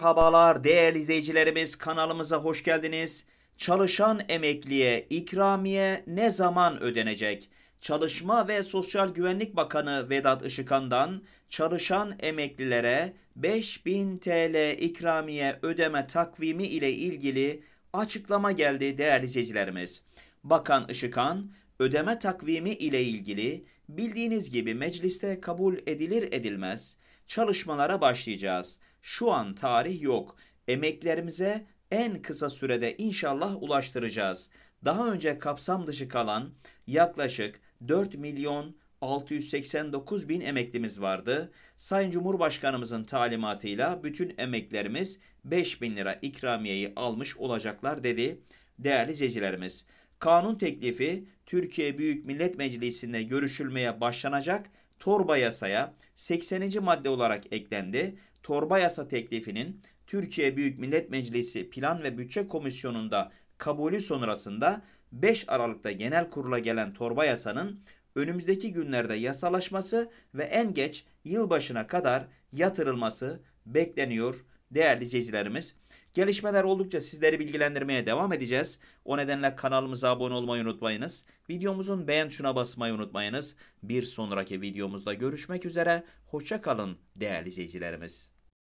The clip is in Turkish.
Merhabalar değerli izleyicilerimiz kanalımıza hoş geldiniz. Çalışan emekliye ikramiye ne zaman ödenecek? Çalışma ve Sosyal Güvenlik Bakanı Vedat Işıkan'dan çalışan emeklilere 5000 TL ikramiye ödeme takvimi ile ilgili açıklama geldi değerli izleyicilerimiz. Bakan Işıkan ödeme takvimi ile ilgili bildiğiniz gibi mecliste kabul edilir edilmez çalışmalara başlayacağız şu an tarih yok. Emeklerimize en kısa sürede inşallah ulaştıracağız. Daha önce kapsam dışı kalan yaklaşık 4 milyon 689 bin emeklimiz vardı. Sayın Cumhurbaşkanımızın talimatıyla bütün emeklerimiz 5 bin lira ikramiyeyi almış olacaklar dedi değerli izleyicilerimiz. Kanun teklifi Türkiye Büyük Millet Meclisi'nde görüşülmeye başlanacak torba yasaya 80. madde olarak eklendi torba yasa teklifinin Türkiye Büyük Millet Meclisi Plan ve Bütçe Komisyonu'nda kabulü sonrasında 5 Aralık'ta genel kurula gelen torba yasanın önümüzdeki günlerde yasalaşması ve en geç yılbaşına kadar yatırılması bekleniyor değerli izleyicilerimiz. Gelişmeler oldukça sizleri bilgilendirmeye devam edeceğiz. O nedenle kanalımıza abone olmayı unutmayınız. Videomuzun beğen tuşuna basmayı unutmayınız. Bir sonraki videomuzda görüşmek üzere. Hoşça kalın değerli izleyicilerimiz.